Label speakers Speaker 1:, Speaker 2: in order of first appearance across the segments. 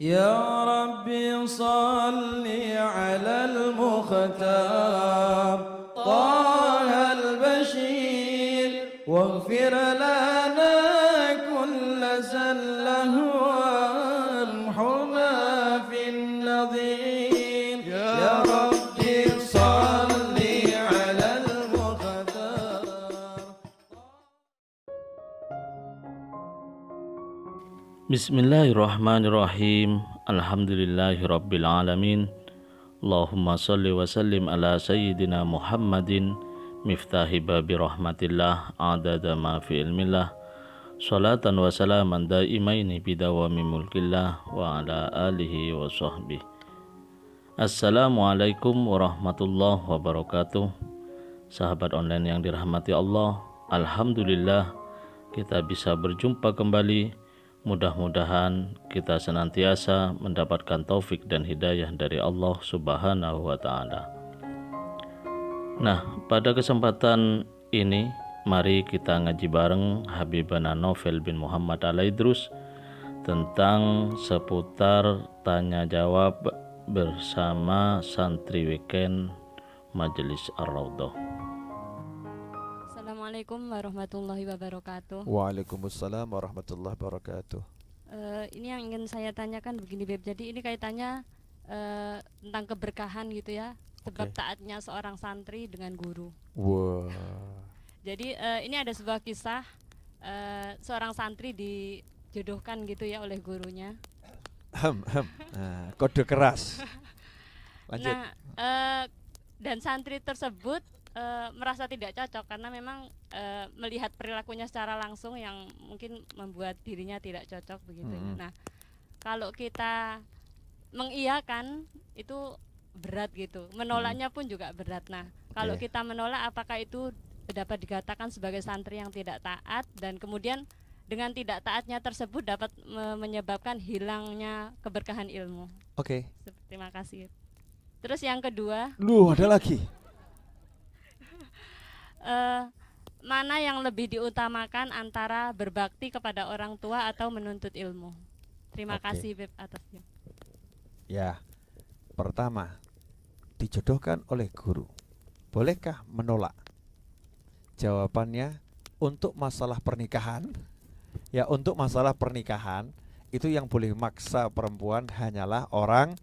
Speaker 1: يا ربي صل على المختار طه البشير واغفر لنا كل زله Bismillahirrahmanirrahim. Alhamdulillahirabbil Allahumma shalli wa sallim ala sayyidina Muhammadin miftahi babi rahmatillah adada ma fi ilmillah. Salatan wa salaman daimaini bidawami mulkillah wa ala alihi wa sahbihi. Assalamualaikum warahmatullahi wabarakatuh. Sahabat online yang dirahmati Allah, alhamdulillah kita bisa berjumpa kembali Mudah-mudahan kita senantiasa mendapatkan taufik dan hidayah dari Allah Subhanahu wa taala. Nah, pada kesempatan ini mari kita ngaji bareng Habibana Novel bin Muhammad Alaidrus tentang seputar tanya jawab bersama santri weekend Majelis ar raudah
Speaker 2: Assalamualaikum warahmatullahi wabarakatuh.
Speaker 1: Waalaikumsalam warahmatullahi wabarakatuh.
Speaker 2: Uh, ini yang ingin saya tanyakan begini Beb. Jadi ini kaitannya uh, tentang keberkahan gitu ya, sebab okay. taatnya seorang santri dengan guru. Wow. Jadi uh, ini ada sebuah kisah uh, seorang santri dijodohkan gitu ya oleh gurunya.
Speaker 3: Hem hem. Nah, kode keras. Lanjut. Nah,
Speaker 2: uh, dan santri tersebut e, merasa tidak cocok karena memang e, melihat perilakunya secara langsung yang mungkin membuat dirinya tidak cocok begitu. Hmm. Nah, kalau kita mengiyakan itu berat gitu, menolaknya hmm. pun juga berat. Nah, kalau iya. kita menolak apakah itu dapat dikatakan sebagai santri yang tidak taat dan kemudian dengan tidak taatnya tersebut dapat me menyebabkan hilangnya keberkahan ilmu. Oke. Okay. Terima kasih. Terus yang kedua.
Speaker 3: Lu ada lagi
Speaker 2: eh, mana yang lebih diutamakan antara berbakti kepada orang tua atau menuntut ilmu? Terima okay. kasih Beb atasnya.
Speaker 3: Ya, pertama dijodohkan oleh guru. Bolehkah menolak? Jawabannya untuk masalah pernikahan, ya untuk masalah pernikahan itu yang boleh maksa perempuan hanyalah orang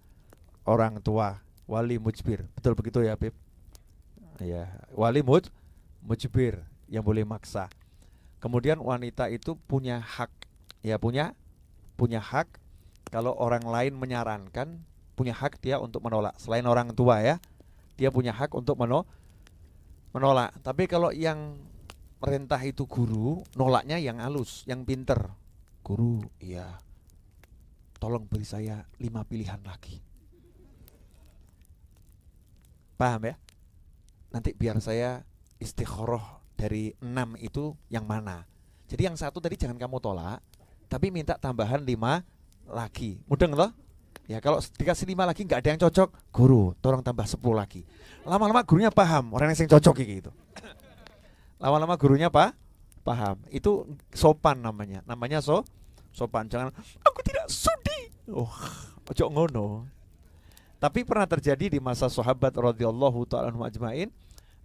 Speaker 3: orang tua, wali mujbir. Betul begitu ya, Bib? Ya, wali mujbir mujibir yang boleh maksa. Kemudian wanita itu punya hak, ya punya punya hak kalau orang lain menyarankan, punya hak dia untuk menolak. Selain orang tua ya, dia punya hak untuk meno menolak. Tapi kalau yang perintah itu guru, nolaknya yang halus, yang pinter. Guru, iya. Tolong beri saya lima pilihan lagi. Paham ya? Nanti biar saya istikharah dari enam itu yang mana. Jadi yang satu tadi jangan kamu tolak, tapi minta tambahan lima lagi. Mudeng loh? Ya kalau dikasih lima lagi nggak ada yang cocok, guru tolong tambah sepuluh lagi. Lama-lama gurunya paham orang yang cocok gitu. Lama-lama gurunya pak paham. Itu sopan namanya. Namanya so sopan. Jangan aku tidak sudi. Oh, cocok ngono. Tapi pernah terjadi di masa sahabat radhiyallahu taala ajmain,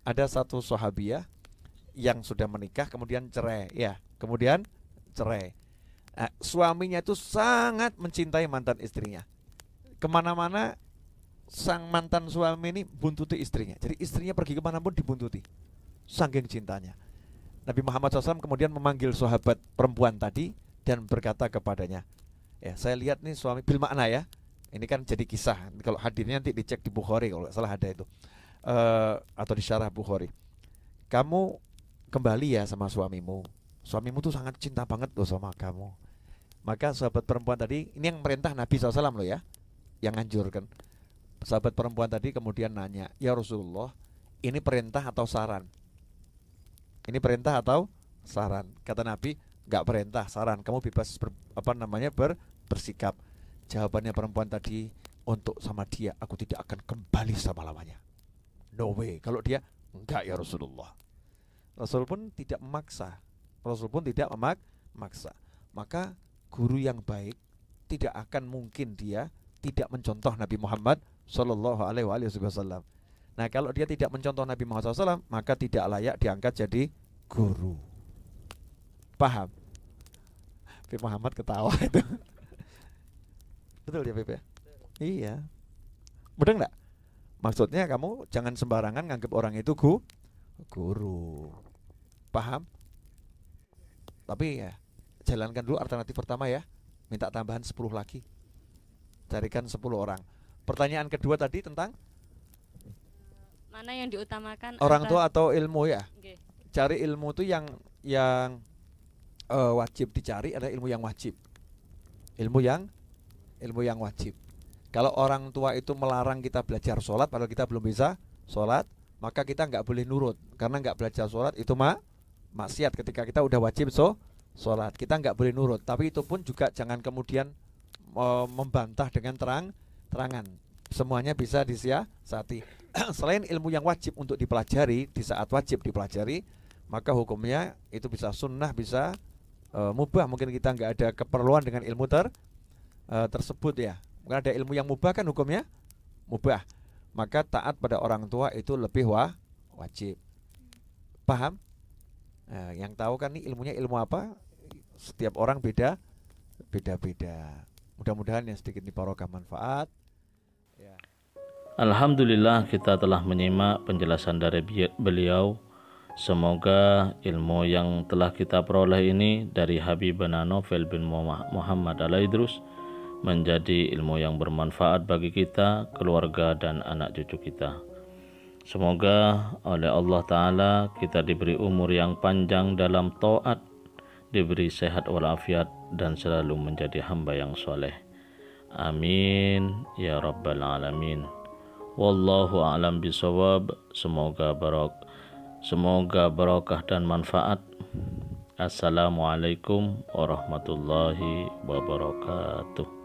Speaker 3: ada satu sahabiah yang sudah menikah kemudian cerai ya kemudian cerai nah, suaminya itu sangat mencintai mantan istrinya kemana-mana sang mantan suami ini buntuti istrinya jadi istrinya pergi kemana pun dibuntuti sangking cintanya Nabi Muhammad SAW kemudian memanggil sahabat perempuan tadi dan berkata kepadanya ya saya lihat nih suami bil makna ya ini kan jadi kisah kalau hadirnya nanti dicek di Bukhari kalau salah ada itu uh, atau di syarah Bukhari. Kamu kembali ya sama suamimu. Suamimu tuh sangat cinta banget loh sama kamu. Maka sahabat perempuan tadi, ini yang merintah Nabi SAW loh ya, yang anjurkan. Sahabat perempuan tadi kemudian nanya, ya Rasulullah, ini perintah atau saran? Ini perintah atau saran? Kata Nabi, nggak perintah, saran. Kamu bebas ber, apa namanya ber, bersikap. Jawabannya perempuan tadi, untuk sama dia aku tidak akan kembali sama lamanya no way. Kalau dia enggak ya Rasulullah. Rasul pun tidak memaksa. Rasul pun tidak memak maksa. Maka guru yang baik tidak akan mungkin dia tidak mencontoh Nabi Muhammad Shallallahu Alaihi Wasallam. Nah kalau dia tidak mencontoh Nabi Muhammad SAW maka tidak layak diangkat jadi guru. Paham? Nabi Muhammad ketawa itu. Betul ya Beb Iya. mudeng nggak? Maksudnya kamu jangan sembarangan nganggap orang itu gu guru. Paham? Tapi ya jalankan dulu alternatif pertama ya. Minta tambahan 10 lagi. Carikan 10 orang. Pertanyaan kedua tadi tentang
Speaker 2: mana yang diutamakan orang tua atau ilmu ya? Okay.
Speaker 3: Cari ilmu itu yang yang uh, wajib dicari ada ilmu yang wajib. Ilmu yang ilmu yang wajib. Kalau orang tua itu melarang kita belajar sholat padahal kita belum bisa sholat, maka kita nggak boleh nurut karena nggak belajar sholat itu mah maksiat ketika kita udah wajib so sholat kita nggak boleh nurut tapi itu pun juga jangan kemudian e, membantah dengan terang terangan semuanya bisa disiasati selain ilmu yang wajib untuk dipelajari di saat wajib dipelajari maka hukumnya itu bisa sunnah bisa e, mubah mungkin kita nggak ada keperluan dengan ilmu ter e, tersebut ya karena ada ilmu yang mubah kan hukumnya mubah. Maka taat pada orang tua itu lebih wa wajib. Paham? Nah, yang tahu kan ini ilmunya ilmu apa? Setiap orang beda, beda-beda. Mudah-mudahan yang sedikit ini parokah manfaat.
Speaker 1: Ya. Alhamdulillah kita telah menyimak penjelasan dari beliau. Semoga ilmu yang telah kita peroleh ini dari Habib Novel bin Muhammad Al-Idrus menjadi ilmu yang bermanfaat bagi kita, keluarga, dan anak cucu kita. Semoga oleh Allah Ta'ala kita diberi umur yang panjang dalam to'at, diberi sehat walafiat, dan selalu menjadi hamba yang soleh. Amin. Ya Rabbal Alamin. Wallahu a'lam bisawab. Semoga barok semoga barokah dan manfaat. Assalamualaikum warahmatullahi wabarakatuh.